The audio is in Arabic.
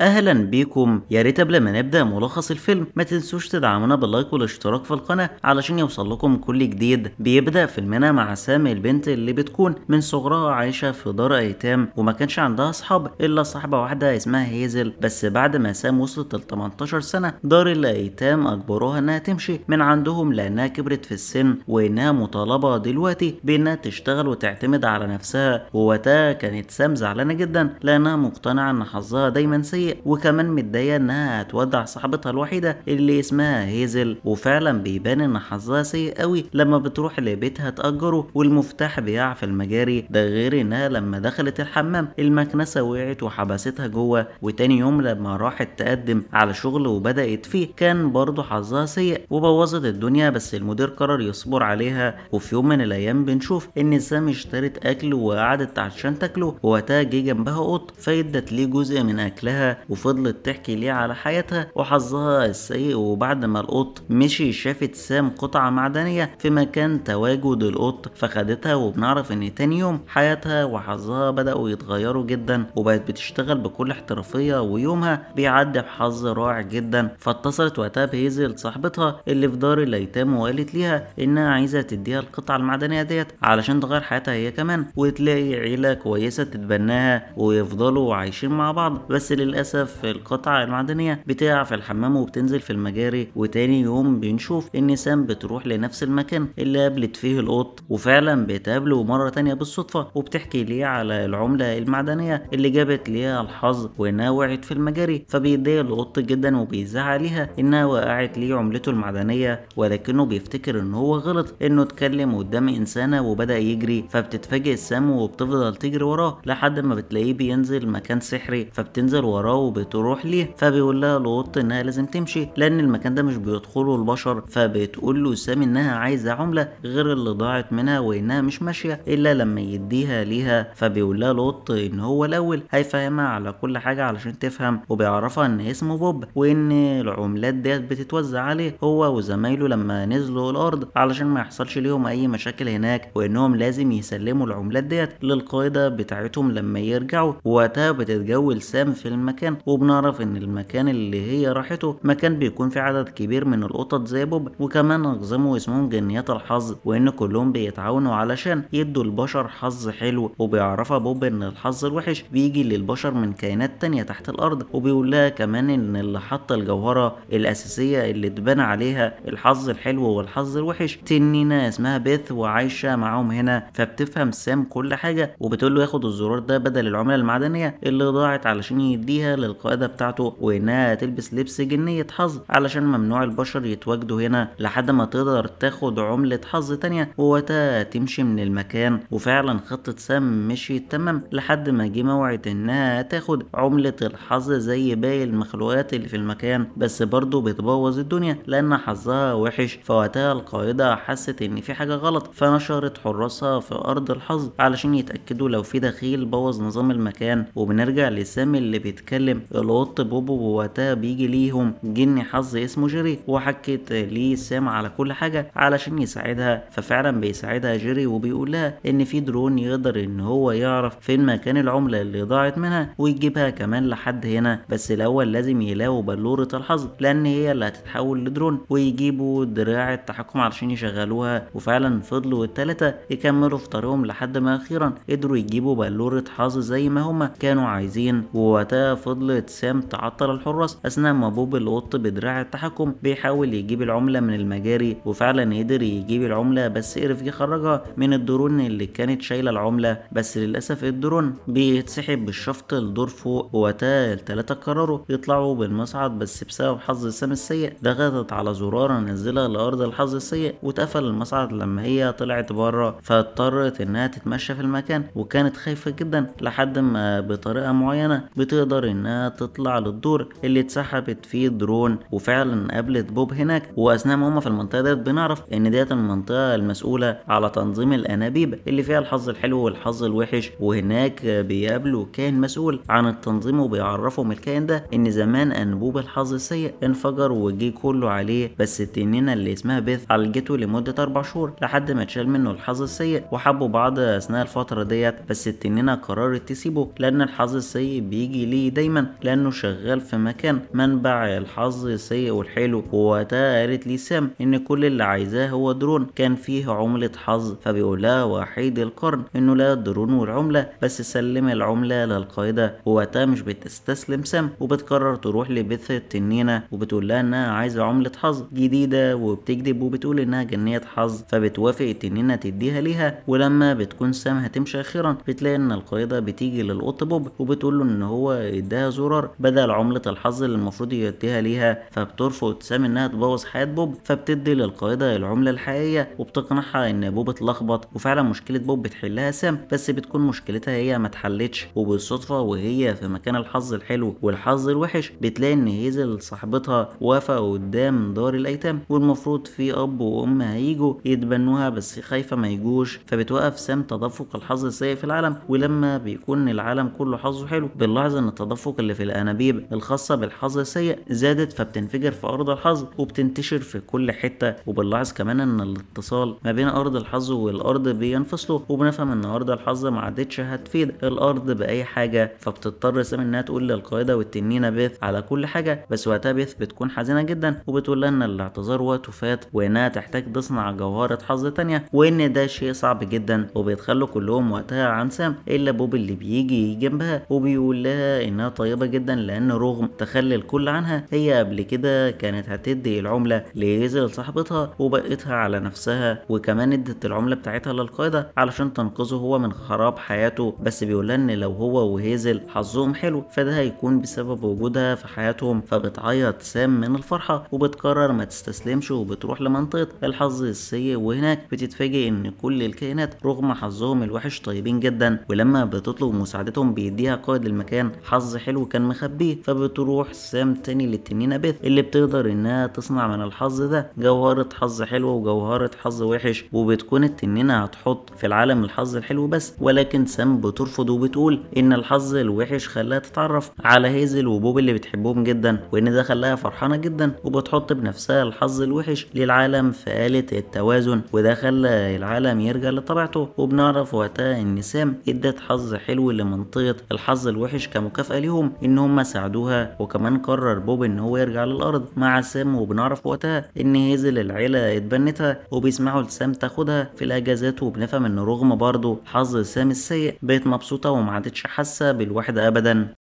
اهلا بيكم يا ريت قبل ما نبدا ملخص الفيلم ما تنسوش تدعمونا باللايك والاشتراك في القناه علشان يوصل لكم كل جديد بيبدا فيلمنا مع سامي البنت اللي بتكون من صغرها عايشه في دار ايتام وما كانش عندها اصحاب الا صاحبه واحده اسمها هيزل بس بعد ما سام وصلت ل 18 سنه دار الايتام اجبروها انها تمشي من عندهم لانها كبرت في السن وانها مطالبه دلوقتي بانها تشتغل وتعتمد على نفسها ووقتها كانت سام زعلانه جدا لانها مقتنعه ان حظها دايما سيء وكمان متضايقه انها هتودع صاحبتها الوحيده اللي اسمها هيزل وفعلا بيبان ان حظها سيء قوي لما بتروح لبيتها تاجره والمفتاح بيقع في المجاري ده غير انها لما دخلت الحمام المكنسه وقعت وحبستها جوه وتاني يوم لما راحت تقدم على شغل وبدات فيه كان برضه حظها سيء وبوظت الدنيا بس المدير قرر يصبر عليها وفي يوم من الايام بنشوف ان سام اشترت اكل وقعدت عشان تاكله ووقتها جه جنبها قط فادت ليه جزء من اكلها وفضلت تحكي ليه على حياتها وحظها السيء وبعد ما القط مشي شافت سام قطعة معدنية في مكان تواجد القط فخدتها وبنعرف ان تاني يوم حياتها وحظها بدأوا يتغيروا جدا وبقت بتشتغل بكل احترافية ويومها بيعدي بحظ رائع جدا فاتصلت وقتها بهيزل صاحبتها اللي في دار الايتام وقالت ليها انها عايزة تديها القطعة المعدنية ديت علشان تغير حياتها هي كمان وتلاقي عيلة كويسة تتبناها ويفضلوا عايشين مع بعض بس للأسف للأسف القطعة المعدنية بتقع في الحمام وبتنزل في المجاري وتاني يوم بنشوف النسام بتروح لنفس المكان اللي قابلت فيه القط وفعلا بتقابله مرة تانية بالصدفة وبتحكي ليه على العملة المعدنية اللي جابت ليها الحظ وإنها وقعت في المجاري فبيتضايق القط جدا وبيزعل ليها إنها وقعت ليه عملته المعدنية ولكنه بيفتكر إن هو غلط إنه اتكلم قدام إنسانة وبدأ يجري فبتتفاجئ سام وبتفضل تجري وراه لحد ما بتلاقيه بينزل مكان سحري فبتنزل وراه وبتروح ليه فبيقول لها لوط انها لازم تمشي لان المكان ده مش بيدخله البشر فبتقول له سام انها عايزه عمله غير اللي ضاعت منها وانها مش ماشيه الا لما يديها ليها فبيقول لها لوط ان هو الاول هيفهمها على كل حاجه علشان تفهم وبيعرفها ان اسمه بوب وان العملات ديت بتتوزع عليه هو وزمايله لما نزلوا الارض علشان ما يحصلش ليهم اي مشاكل هناك وانهم لازم يسلموا العملات ديت للقائده بتاعتهم لما يرجعوا ووقتها بتتجول سام في المكان المكان وبنعرف ان المكان اللي هي راحته مكان بيكون فيه عدد كبير من القطط زي بوب وكمان اقزامه اسمهم جنيات الحظ وان كلهم بيتعاونوا علشان يدوا البشر حظ حلو وبيعرفها بوب ان الحظ الوحش بيجي للبشر من كائنات تانية تحت الارض وبيقول لها كمان ان اللي حط الجوهرة الاساسية اللي اتبنى عليها الحظ الحلو والحظ الوحش تنينة اسمها بيث وعايشة معاهم هنا فبتفهم سام كل حاجة وبتقول له ياخد الزرار ده بدل العملة المعدنية اللي ضاعت علشان يديها فيها للقاعدة بتاعته وإنها تلبس لبس جنية حظ علشان ممنوع البشر يتواجدوا هنا لحد ما تقدر تاخد عملة حظ تانية ووقتها تمشي من المكان وفعلا خطة سام مشيت تمام لحد ما جه موعد إنها تاخد عملة الحظ زي باقي المخلوقات اللي في المكان بس برضه بتبوظ الدنيا لأن حظها وحش فوقتها القاعدة حست إن في حاجة غلط فنشرت حراسها في أرض الحظ علشان يتأكدوا لو في دخيل بوظ نظام المكان وبنرجع لسام اللي بيتكلم بيتكلم القط بوبو ووقتها بيجي ليهم جني حظ اسمه جيري وحكت ليه سام على كل حاجة علشان يساعدها ففعلا بيساعدها جيري وبيقول لها ان في درون يقدر ان هو يعرف فين مكان العملة اللي ضاعت منها ويجيبها كمان لحد هنا بس الاول لازم يلاقوا بلورة الحظ لان هي اللي هتتحول لدرون ويجيبوا دراع التحكم علشان يشغلوها وفعلا فضلوا التلاتة يكملوا في طريقهم لحد ما اخيرا قدروا يجيبوا بلورة حظ زي ما هما كانوا عايزين ووقتها فضلت سام تعطل الحراس اثناء ما بوب القط بدراع التحكم بيحاول يجيب العمله من المجاري وفعلا قدر يجيب العمله بس قرف يخرجها من الدرون اللي كانت شايله العمله بس للاسف الدرون بيتسحب بالشفط لدور فوق وقتها التلاته قرروا يطلعوا بالمصعد بس بسبب حظ سام السيء ضغطت على زرار نزلها لأرض الحظ السيء واتقفل المصعد لما هي طلعت بره فاضطرت إنها تتمشى في المكان وكانت خايفة جدا لحد ما بطريقة معينة بتقدر انها تطلع للدور اللي اتسحبت فيه الدرون وفعلا قابلت بوب هناك واثناء ما هما في المنطقه ديت بنعرف ان ديت المنطقه المسؤوله على تنظيم الانابيب اللي فيها الحظ الحلو والحظ الوحش وهناك بيقابلوا كائن مسؤول عن التنظيم وبيعرفهم الكائن ده ان زمان انبوب الحظ السيء انفجر وجي كله عليه بس التنينه اللي اسمها بيث عالجته لمده اربع شهور لحد ما اتشال منه الحظ السيء وحبوا بعض اثناء الفتره ديت بس التنينه قررت تسيبه لان الحظ السيء بيجي ليه دايما دايما لانه شغال في مكان منبع الحظ السيء والحلو ووقتها قالت لي سام ان كل اللي عايزاه هو درون كان فيه عملة حظ فبيقول لها وحيد القرن انه لا الدرون والعملة بس سلم العملة للقائدة ووقتها مش بتستسلم سام وبتقرر تروح لبث التنينة وبتقول لها انها عايزة عملة حظ جديدة وبتكذب وبتقول انها جنية حظ فبتوافق التنينة تديها ليها ولما بتكون سام هتمشي اخيرا بتلاقي ان القائدة بتيجي للقط بوب وبتقول له ان هو اداها عندها زرار بدل عملة الحظ اللي المفروض يديها ليها فبترفض سام انها تبوظ حياة بوب فبتدي للقائدة العملة الحقيقية وبتقنعها ان بوب اتلخبط وفعلا مشكلة بوب بتحلها سام بس بتكون مشكلتها هي ما اتحلتش وبالصدفة وهي في مكان الحظ الحلو والحظ الوحش بتلاقي ان هيزل صاحبتها واقفة قدام دار الايتام والمفروض في اب وام هيجوا يتبنوها بس خايفة ما يجوش فبتوقف سام تدفق الحظ السيء في العالم ولما بيكون العالم كله حظه حلو بنلاحظ ان التدفق التدفق اللي في الانابيب الخاصه بالحظ السيء زادت فبتنفجر في ارض الحظ وبتنتشر في كل حته وبنلاحظ كمان ان الاتصال ما بين ارض الحظ والارض بينفصلوا وبنفهم ان ارض الحظ ما عادتش هتفيد الارض باي حاجه فبتضطر سام انها تقول للقائده والتنينه بيث على كل حاجه بس وقتها بيث بتكون حزينه جدا وبتقول لها ان الاعتذار وقته فات وانها تحتاج تصنع جوهره حظ تانية وان ده شيء صعب جدا وبيتخلوا كلهم وقتها عن سام الا بوب اللي بيجي جنبها وبيقول لها انها طيبة جدا لأن رغم تخلي الكل عنها هي قبل كده كانت هتدي العملة ليزل صاحبتها وبقتها على نفسها وكمان ادت العملة بتاعتها للقائدة علشان تنقذه هو من خراب حياته بس بيقولها ان لو هو وهيزل حظهم حلو فده هيكون بسبب وجودها في حياتهم فبتعيط سام من الفرحة وبتقرر ما تستسلمش وبتروح لمنطقة الحظ السيء وهناك بتتفاجئ ان كل الكائنات رغم حظهم الوحش طيبين جدا ولما بتطلب مساعدتهم بيديها قائد المكان حظ حلو كان مخبيه فبتروح سام تاني للتنينة بيث اللي بتقدر انها تصنع من الحظ ده جوهرة حظ حلو وجوهرة حظ وحش وبتكون التنينة هتحط في العالم الحظ الحلو بس ولكن سام بترفض وبتقول ان الحظ الوحش خلاها تتعرف على هيزل وبوب اللي بتحبهم جدا وان ده خلاها فرحانة جدا وبتحط بنفسها الحظ الوحش للعالم في آلة التوازن وده خلى العالم يرجع لطبيعته وبنعرف وقتها ان سام ادت حظ حلو لمنطقة الحظ الوحش كمكافأة عليهم ان هم ساعدوها وكمان قرر بوب ان هو يرجع للارض مع سام وبنعرف وقتها ان هيزل العيله اتبنتها وبيسمعوا لسام تاخدها في الاجازات وبنفهم ان رغم برضه حظ سام السيء بقت مبسوطه ومعادتش حاسه بالوحده ابدا